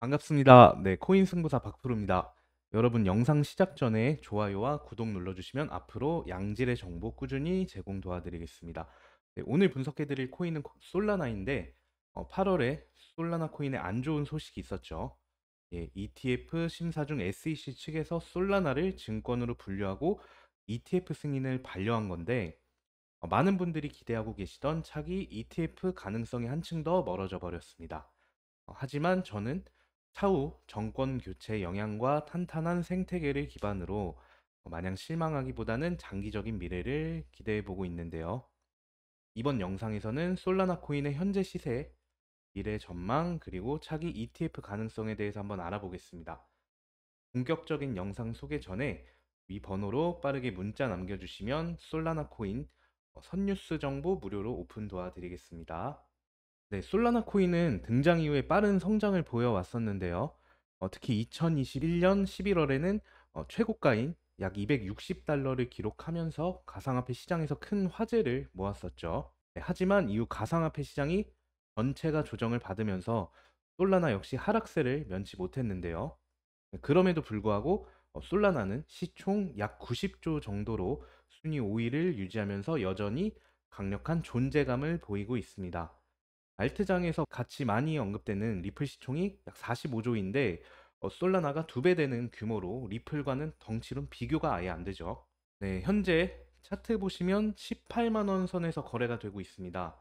반갑습니다. 네, 코인 승부사 박프로입니다. 여러분 영상 시작 전에 좋아요와 구독 눌러주시면 앞으로 양질의 정보 꾸준히 제공 도와드리겠습니다. 네, 오늘 분석해드릴 코인은 솔라나인데 어, 8월에 솔라나 코인에 안 좋은 소식이 있었죠. 예, ETF 심사 중 SEC 측에서 솔라나를 증권으로 분류하고 ETF 승인을 반려한 건데 어, 많은 분들이 기대하고 계시던 차기 ETF 가능성이 한층 더 멀어져 버렸습니다. 어, 하지만 저는 차후 정권 교체 영향과 탄탄한 생태계를 기반으로 마냥 실망하기보다는 장기적인 미래를 기대해 보고 있는데요. 이번 영상에서는 솔라나 코인의 현재 시세, 미래 전망, 그리고 차기 ETF 가능성에 대해서 한번 알아보겠습니다. 본격적인 영상 소개 전에 위 번호로 빠르게 문자 남겨주시면 솔라나 코인 선뉴스 정보 무료로 오픈 도와드리겠습니다. 네, 솔라나 코인은 등장 이후에 빠른 성장을 보여왔었는데요. 어, 특히 2021년 11월에는 어, 최고가인 약 260달러를 기록하면서 가상화폐 시장에서 큰 화제를 모았었죠. 네, 하지만 이후 가상화폐 시장이 전체가 조정을 받으면서 솔라나 역시 하락세를 면치 못했는데요. 네, 그럼에도 불구하고 어, 솔라나는 시총 약 90조 정도로 순위 5위를 유지하면서 여전히 강력한 존재감을 보이고 있습니다. 알트장에서 같이 많이 언급되는 리플 시총이 약 45조인데 어, 솔라나가 두배 되는 규모로 리플과는 덩치론 비교가 아예 안 되죠. 네, 현재 차트 보시면 18만 원 선에서 거래가 되고 있습니다.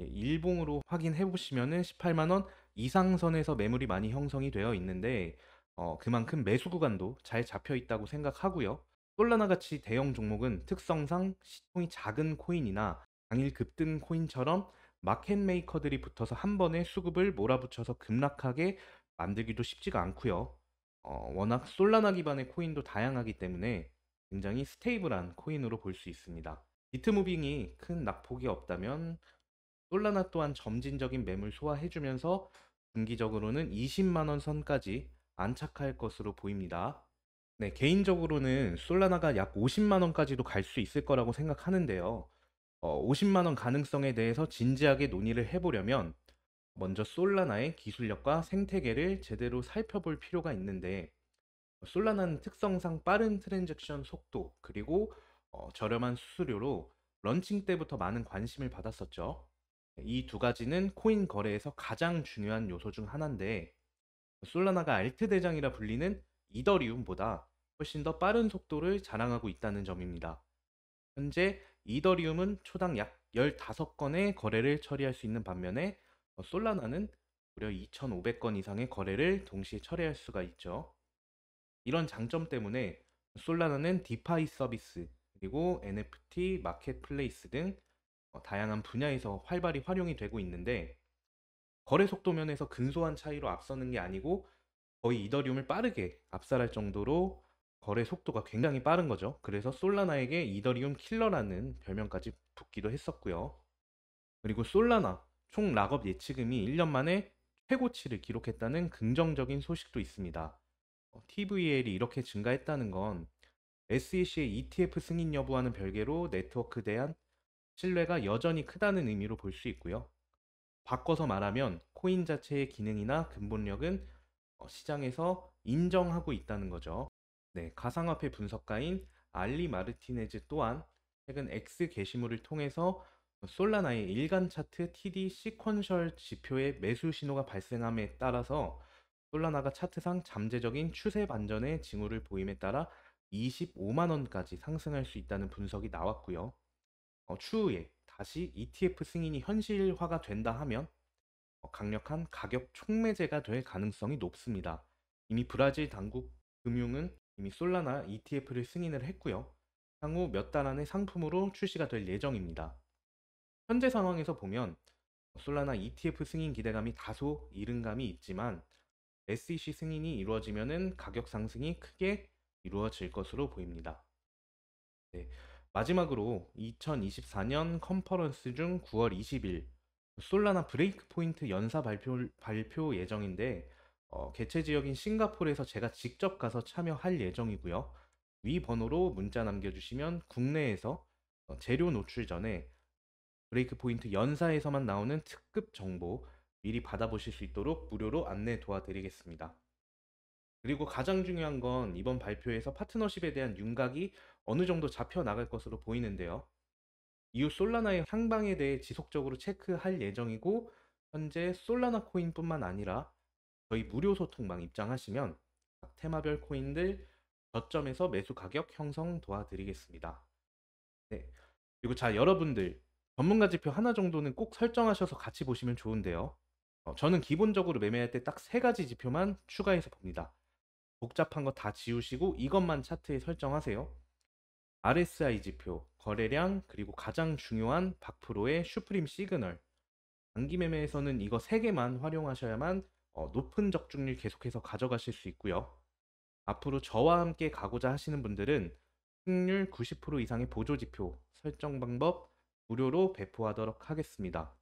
예, 일봉으로 확인해 보시면은 18만 원 이상 선에서 매물이 많이 형성이 되어 있는데 어, 그만큼 매수 구간도 잘 잡혀 있다고 생각하고요. 솔라나 같이 대형 종목은 특성상 시총이 작은 코인이나 당일 급등 코인처럼 마켓 메이커들이 붙어서 한 번에 수급을 몰아붙여서 급락하게 만들기도 쉽지가 않고요. 어, 워낙 솔라나 기반의 코인도 다양하기 때문에 굉장히 스테이블한 코인으로 볼 수 있습니다. 비트무빙이 큰 낙폭이 없다면 솔라나 또한 점진적인 매물 소화해주면서 분기적으로는 20만원 선까지 안착할 것으로 보입니다. 네, 개인적으로는 솔라나가 약 50만원까지도 갈 수 있을 거라고 생각하는데요. 어, 50만 원 가능성에 대해서 진지하게 논의를 해보려면 먼저 솔라나의 기술력과 생태계를 제대로 살펴볼 필요가 있는데 솔라나는 특성상 빠른 트랜잭션 속도 그리고 어, 저렴한 수수료로 런칭 때부터 많은 관심을 받았었죠. 이 두 가지는 코인 거래에서 가장 중요한 요소 중 하나인데 솔라나가 알트 대장이라 불리는 이더리움보다 훨씬 더 빠른 속도를 자랑하고 있다는 점입니다. 현재 이더리움은 초당 약 15건의 거래를 처리할 수 있는 반면에 어, 솔라나는 무려 2,500건 이상의 거래를 동시에 처리할 수가 있죠. 이런 장점 때문에 솔라나는 디파이 서비스 그리고 NFT 마켓플레이스 등 어, 다양한 분야에서 활발히 활용이 되고 있는데 거래 속도 면에서 근소한 차이로 앞서는 게 아니고 거의 이더리움을 빠르게 압살할 정도로 거래 속도가 굉장히 빠른 거죠. 그래서 솔라나에게 이더리움 킬러라는 별명까지 붙기도 했었고요. 그리고 솔라나 총 락업 예치금이 1년 만에 최고치를 기록했다는 긍정적인 소식도 있습니다. 어, TVL이 이렇게 증가했다는 건 SEC의 ETF 승인 여부와는 별개로 네트워크 대한 신뢰가 여전히 크다는 의미로 볼 수 있고요. 바꿔서 말하면 코인 자체의 기능이나 근본력은 어, 시장에서 인정하고 있다는 거죠. 네, 가상화폐 분석가인 알리 마르티네즈 또한 최근 X 게시물을 통해서 솔라나의 일간 차트 TD 시퀀셜 지표의 매수 신호가 발생함에 따라서 솔라나가 차트상 잠재적인 추세 반전의 징후를 보임에 따라 25만 원까지 상승할 수 있다는 분석이 나왔고요. 어, 추후에 다시 ETF 승인이 현실화가 된다 하면 어, 강력한 가격 촉매제가 될 가능성이 높습니다. 이미 브라질 당국 금융은 이미 솔라나 ETF를 승인을 했고요. 향후 몇 달 안에 상품으로 출시가 될 예정입니다. 현재 상황에서 보면 솔라나 ETF 승인 기대감이 다소 이른 감이 있지만 SEC 승인이 이루어지면 가격 상승이 크게 이루어질 것으로 보입니다. 네, 마지막으로 2024년 컨퍼런스 중 9월 20일 솔라나 브레이크 포인트 연사 발표, 발표 예정인데 어, 개최 지역인 싱가포르에서 제가 직접 가서 참여할 예정이고요. 위 번호로 문자 남겨주시면 국내에서 어, 재료 노출 전에 브레이크 포인트 연사에서만 나오는 특급 정보 미리 받아보실 수 있도록 무료로 안내 도와드리겠습니다. 그리고 가장 중요한 건 이번 발표에서 파트너십에 대한 윤곽이 어느 정도 잡혀 나갈 것으로 보이는데요. 이후 솔라나의 향방에 대해 지속적으로 체크할 예정이고 현재 솔라나 코인뿐만 아니라 저희 무료 소통망 입장하시면 테마별 코인들 저점에서 매수 가격 형성 도와드리겠습니다. 네. 그리고 자 여러분들 전문가 지표 하나 정도는 꼭 설정하셔서 같이 보시면 좋은데요. 어, 저는 기본적으로 매매할 때 딱 세 가지 지표만 추가해서 봅니다. 복잡한 거 다 지우시고 이것만 차트에 설정하세요. RSI 지표, 거래량, 그리고 가장 중요한 박프로의 슈프림 시그널. 단기 매매에서는 이거 세개만 활용하셔야만 어, 높은 적중률 계속해서 가져가실 수 있고요. 앞으로 저와 함께 가고자 하시는 분들은 승률 90% 이상의 보조지표 설정 방법 무료로 배포하도록 하겠습니다.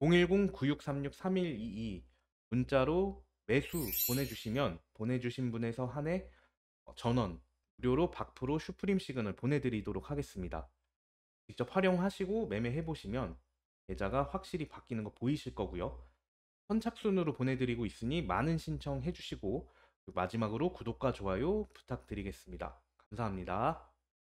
010-9636-3122 문자로 매수 보내주시면 보내주신 분에서 한해 어, 전원 무료로 박프로 슈프림 시그널 보내드리도록 하겠습니다. 직접 활용하시고 매매해보시면 계좌가 확실히 바뀌는 거 보이실 거고요. 선착순으로 보내드리고 있으니 많은 신청해 주시고 그 마지막으로 구독과 좋아요 부탁드리겠습니다. 감사합니다.